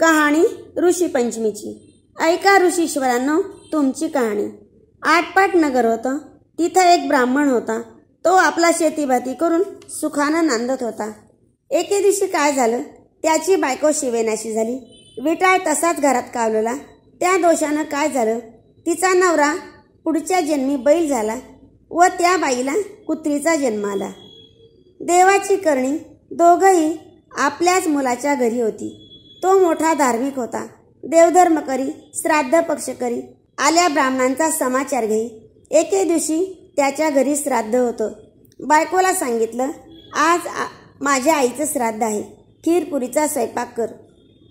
कहाणी ऋषी पंचमीची ऐका ऋषीश्वरांनो तुमची कहाणी आटपाट नगर होतं तिथं एक ब्राह्मण होता तो आपला शेतीभाती करून सुखानं नांदत होता एके दिवशी काय झालं त्याची बायको शिवेनाशी झाली विटाळ तसाच घरात कावलेला त्या दोषानं काय झालं तिचा नवरा पुढच्या जन्मी बैल झाला व त्या बाईला कुत्रीचा जन्म आला देवाची करणी दोघंही आपल्याच मुलाच्या घरी होती तो मोठा धार्मिक होता देवधर्म करी श्राद्ध पक्ष करी आल्या ब्राह्मणांचा समाचार घेई एके दिवशी त्याच्या घरी श्राद्ध होतं बायकोला सांगितलं आज माझ्या आईचं श्राद्ध आहे खीरपुरीचा स्वयंपाक कर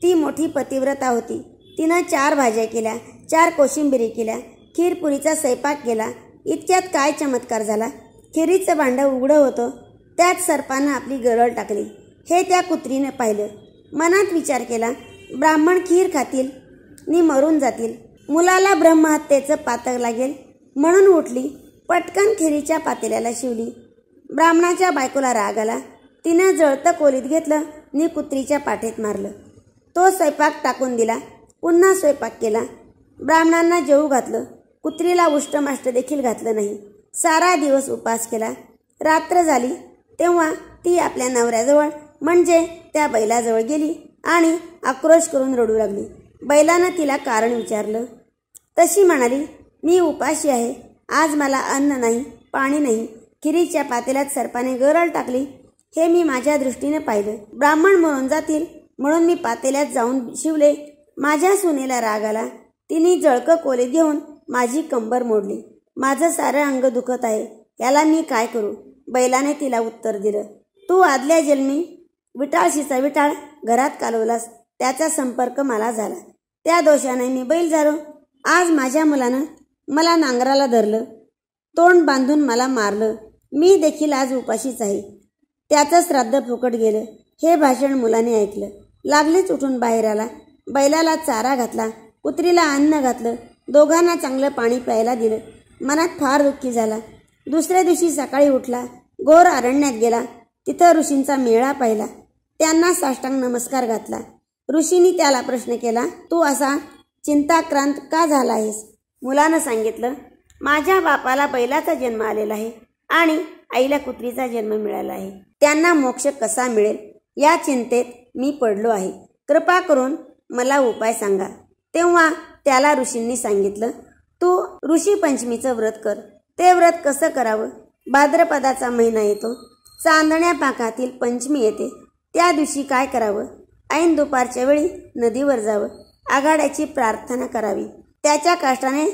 ती मोठी पतिव्रता होती तिनं चार भाज्या केल्या चार कोशिंबिरी केल्या खीरपुरीचा स्वयंपाक केला इतक्यात काय चमत्कार झाला खिरीचं भांडं उघडं होतं त्यात सर्पानं आपली गरळ टाकली हे त्या कुत्रीनं पाहिलं मनात विचार केला ब्राह्मण खीर खातील नि मरून जातील मुलाला ब्रह्महत्येचं पातक लागेल म्हणून उठली पटकन खिरीच्या पातेल्याला शिवली ब्राह्मणाच्या बायकोला राग आला तिनं जळतं कोलीत घेतलं नि कुत्रीच्या पाठीत मारलं तो स्वयंपाक टाकून दिला पुन्हा स्वयंपाक केला ब्राह्मणांना जेवू घातलं कुत्रीला उष्टमाष्ट देखील घातलं नाही सारा दिवस उपास केला रात्र झाली तेव्हा ती आपल्या नवऱ्याजवळ म्हणजे त्या बैलाजवळ गेली आणि आक्रोश करून रडू लागली बैलानं तिला कारण विचारलं तशी म्हणाली मी उपाशी आहे आज मला अन्न नाही पाणी नाही खिरीच्या पातेल्यात सर्पाने गरळ टाकली हे मी माझ्या दृष्टीने पाहिलं ब्राह्मण म्हणून जातील म्हणून मी पातेल्यात जाऊन शिवले माझ्या सुनेला राग आला तिने जळकं कोले घेऊन माझी कंबर मोडली माझं सारं अंग दुखत आहे याला मी काय करू बैलाने तिला उत्तर दिलं तू आदल्या जन्मी विटाळशीचा विटाळ घरात कालवलास त्याचा संपर्क मला झाला त्या दोषाने मी बैल झालो आज माझ्या मुलानं मला नांगराला धरलं तोंड बांधून मला मारलं मी देखील आज उपाशीच आहे त्याच श्राद्ध फुकट गेलं हे भाषण मुलाने ऐकलं लागलीच उठून बाहेर आला बैलाला चारा घातला कुत्रीला अन्न घातलं दोघांना चांगलं पाणी प्यायला दिलं मनात फार दुःखी झाला दुसऱ्या दिवशी सकाळी उठला गोर अरण्यात गेला तिथं ऋषींचा मेळा पाहिला त्यांना साष्टांग नमस्कार घातला ऋषींनी त्याला प्रश्न केला तू असा चिंताक्रांत का झाला आहेस मुलानं सांगितलं माझ्या बापाला बैलाचा जन्म आलेला आहे आणि आईला कुत्रीचा जन्म मिळाला आहे त्यांना मोक्ष कसा मिळेल या चिंतेत मी पडलो आहे कृपा करून मला उपाय सांगा तेव्हा त्याला ऋषींनी सांगितलं तू ऋषी पंचमीचं व्रत कर ते व्रत कसं करावं भाद्रपदाचा महिना येतो चांदण्या पाकातील पंचमी येते त्या दिवशी काय करावं ऐन दुपारच्या वेळी नदीवर जावं आघाड्याची प्रार्थना करावी त्याच्या काष्टाने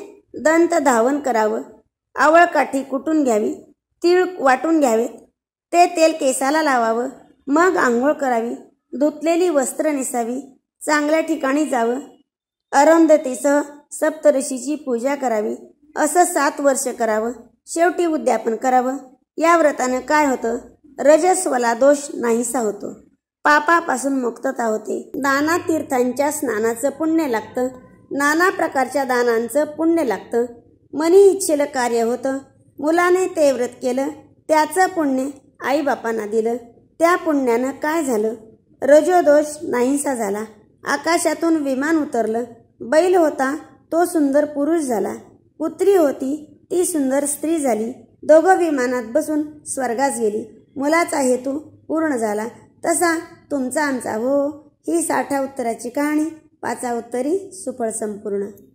दंत धावन करावं आवळ काठी कुटून घ्यावी तीळ वाटून घ्यावेत ते तेल केसाला लावावं मग आंघोळ करावी धुतलेली वस्त्र नेसावी चांगल्या ठिकाणी जावं अरंधतेसह सप्तऋषीची पूजा करावी असं सात वर्ष करावं शेवटी उद्यापन करावं या व्रतानं काय होतं रजस्वला दोष नाहीसा होतो पापापासून मुक्तता होते दाना तीर्थांच्या स्नानाचं पुण्य लागतं नाना प्रकारच्या दानांचं पुण्य लागतं मनी इच्छेलं कार्य होतं मुलाने ते व्रत केलं त्याचं पुण्य आईबापांना दिलं त्या पुण्यानं काय झालं रजोदोष नाहीसा झाला आकाशातून विमान उतरलं बैल होता तो सुंदर पुरुष झाला पुत्री होती ती सुंदर स्त्री झाली दोघं विमानात बसून स्वर्गास गेली मुलाचा हेतू पूर्ण झाला तसा तुमचा आमचा हो ही साठा उत्तराची कहाणी पाचा उत्तरी सुफळ संपूर्ण